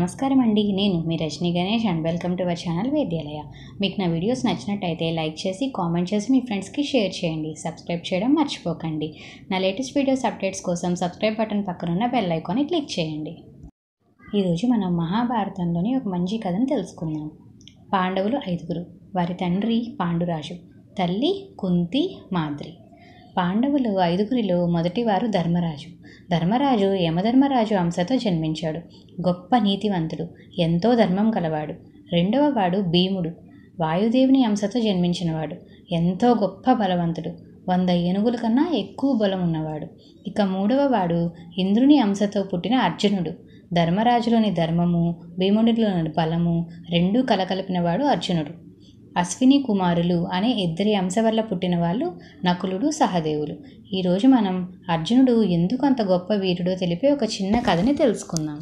నమస్కారం అండి నేను మీ Rajani Ganesh and welcome to our channel Vedyalaya మీకు నా వీడియోస్ నచ్చినట్టయితే లైక్ చేసి కామెంట్ చేసి మీ ఫ్రెండ్స్కి షేర్ చేయండి సబ్స్క్రైబ్ చేయడం మర్చిపోకండి నా లేటెస్ట్ వీడియోస్ అప్డేట్స్ కోసం సబ్స్క్రైబ్ బటన్ ఉన్న బెల్ ఐకాన్ని క్లిక్ చేయండి ఈరోజు మనం మహాభారతంలోని ఒక మంచి కథను తెలుసుకుందాం పాండవులు ఐదుగురు వారి తండ్రి పాండురాజు తల్లి కుంతి మాద్రి పాండవులు ఐదుగురిలో మొదటివారు ధర్మరాజు ధర్మరాజు యమధర్మరాజు అంశతో జన్మించాడు గొప్ప నీతివంతుడు ఎంతో ధర్మం కలవాడు రెండవ వాడు భీముడు వాయుదేవుని అంశతో జన్మించినవాడు ఎంతో గొప్ప బలవంతుడు వంద ఏనుగుల కన్నా ఎక్కువ బలం ఉన్నవాడు ఇక మూడవ వాడు ఇంద్రుని అంశతో పుట్టిన అర్జునుడు ధర్మరాజులోని ధర్మము భీముడిలోని బలము రెండూ కలకలిపినవాడు అర్జునుడు అశ్విని కుమారులు అనే ఇద్దరి అంశ వల్ల పుట్టిన వాళ్ళు నకులుడు సహదేవులు ఈరోజు మనం అర్జునుడు ఎందుకు అంత గొప్ప వీరుడో తెలిపే ఒక చిన్న కథని తెలుసుకుందాం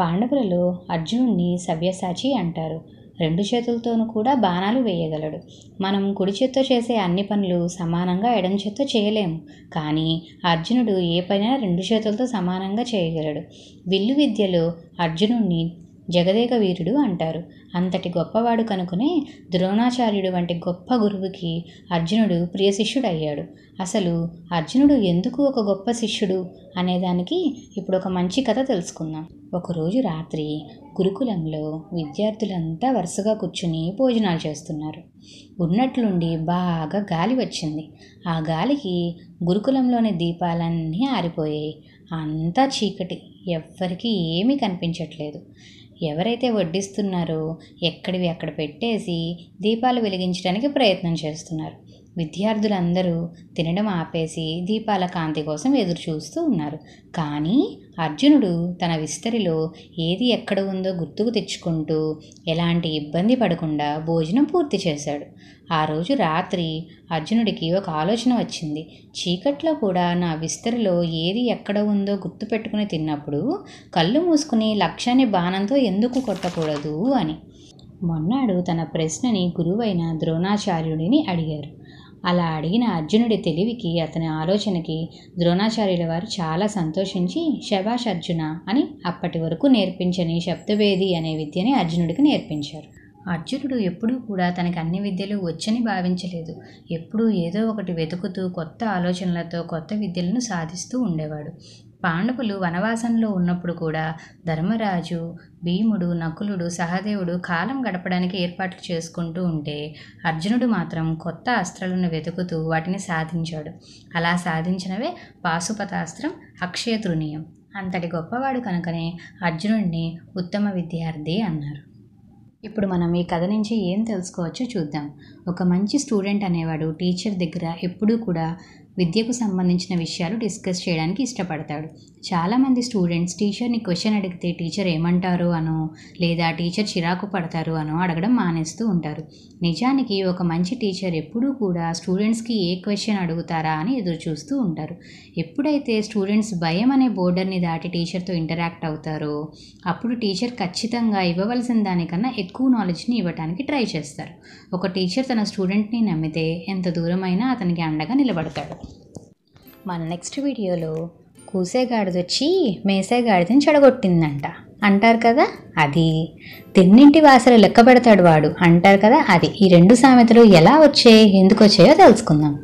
పాండవులలో అర్జునుడిని సవ్యసాచి అంటారు రెండు చేతులతోనూ కూడా బాణాలు వేయగలడు మనం కుడి చేత్తో చేసే అన్ని పనులు సమానంగా ఎడం చేత్తో చేయలేము కానీ అర్జునుడు ఏ పనైనా రెండు చేతులతో సమానంగా చేయగలడు విల్లు విద్యలో అర్జునుడిని జగదేక వీరుడు అంటారు అంతటి గొప్పవాడు కనుకునే ద్రోణాచార్యుడు వంటి గొప్ప గురువుకి అర్జునుడు ప్రియ శిష్యుడయ్యాడు అసలు అర్జునుడు ఎందుకు ఒక గొప్ప శిష్యుడు అనేదానికి ఇప్పుడు ఒక మంచి కథ తెలుసుకుందాం ఒకరోజు రాత్రి గురుకులంలో విద్యార్థులంతా వరుసగా కూర్చుని భోజనాలు చేస్తున్నారు ఉన్నట్లుండి బాగా గాలి వచ్చింది ఆ గాలికి గురుకులంలోని దీపాలన్నీ ఆరిపోయాయి అంతా చీకటి ఎవ్వరికీ ఏమీ కనిపించట్లేదు ఎవరైతే వడ్డిస్తున్నారో ఎక్కడివి అక్కడ పెట్టేసి దీపాలు వెలిగించడానికి ప్రయత్నం చేస్తున్నారు విద్యార్థులందరూ తినడం ఆపేసి దీపాల కాంతి కోసం ఎదురు చూస్తూ ఉన్నారు కానీ అర్జునుడు తన విస్తరిలో ఏది ఎక్కడ ఉందో గుర్తుకు తెచ్చుకుంటూ ఎలాంటి ఇబ్బంది పడకుండా భోజనం పూర్తి చేశాడు ఆ రోజు రాత్రి అర్జునుడికి ఒక ఆలోచన వచ్చింది చీకట్లో కూడా నా విస్తరిలో ఏది ఎక్కడ ఉందో గుర్తు పెట్టుకుని తిన్నప్పుడు కళ్ళు మూసుకుని లక్ష్యాన్ని బాణంతో ఎందుకు కొట్టకూడదు అని మొన్నాడు తన ప్రశ్నని గురువైన ద్రోణాచార్యుడిని అడిగారు అలా అడిగిన అర్జునుడి తెలివికి అతని ఆలోచనకి ద్రోణాచార్యుల వారు చాలా సంతోషించి శభాష్ అర్జున అని అప్పటి వరకు నేర్పించని శబ్దవేది అనే విద్యని అర్జునుడికి నేర్పించారు అర్జునుడు ఎప్పుడూ కూడా తనకు అన్ని విద్యలు వచ్చని భావించలేదు ఎప్పుడూ ఏదో ఒకటి వెతుకుతూ కొత్త ఆలోచనలతో కొత్త విద్యలను సాధిస్తూ ఉండేవాడు పాండవులు వనవాసంలో ఉన్నప్పుడు కూడా ధర్మరాజు భీముడు నకులుడు సహదేవుడు కాలం గడపడానికి ఏర్పాట్లు చేసుకుంటూ ఉంటే అర్జునుడు మాత్రం కొత్త అస్త్రాలను వెతుకుతూ వాటిని సాధించాడు అలా సాధించినవే పాశుపతాస్త్రం అక్షయ తృణీయం అంతటి గొప్పవాడు కనుకనే అర్జునుడిని ఉత్తమ విద్యార్థి అన్నారు ఇప్పుడు మనం ఈ కథ నుంచి ఏం తెలుసుకోవచ్చో చూద్దాం ఒక మంచి స్టూడెంట్ అనేవాడు టీచర్ దగ్గర ఎప్పుడూ కూడా విద్యకు సంబంధించిన విషయాలు డిస్కస్ చేయడానికి ఇష్టపడతాడు చాలామంది స్టూడెంట్స్ టీచర్ని క్వశ్చన్ అడిగితే టీచర్ ఏమంటారు అనో లేదా టీచర్ చిరాకు పడతారు అనో అడగడం మానేస్తూ ఉంటారు నిజానికి ఒక మంచి టీచర్ ఎప్పుడూ కూడా స్టూడెంట్స్కి ఏ క్వశ్చన్ అడుగుతారా అని ఎదురు చూస్తూ ఉంటారు ఎప్పుడైతే స్టూడెంట్స్ భయం అనే బోర్డర్ని దాటి టీచర్తో ఇంటరాక్ట్ అవుతారో అప్పుడు టీచర్ ఖచ్చితంగా ఇవ్వవలసిన దానికన్నా ఎక్కువ నాలెడ్జ్ని ఇవ్వడానికి ట్రై చేస్తారు ఒక టీచర్ తన స్టూడెంట్ని నమ్మితే ఎంత దూరమైనా అతనికి అండగా నిలబడతాడు మన నెక్స్ట్ వీడియోలో కూసేగాడిదొచ్చి మేసేగాడిదని చెడగొట్టిందంట అంటారు కదా అది తిన్నింటి వాసలు లెక్క పెడతాడు వాడు అంటారు కదా అది ఈ రెండు సామెతలు ఎలా వచ్చాయి ఎందుకు వచ్చాయో తెలుసుకుందాం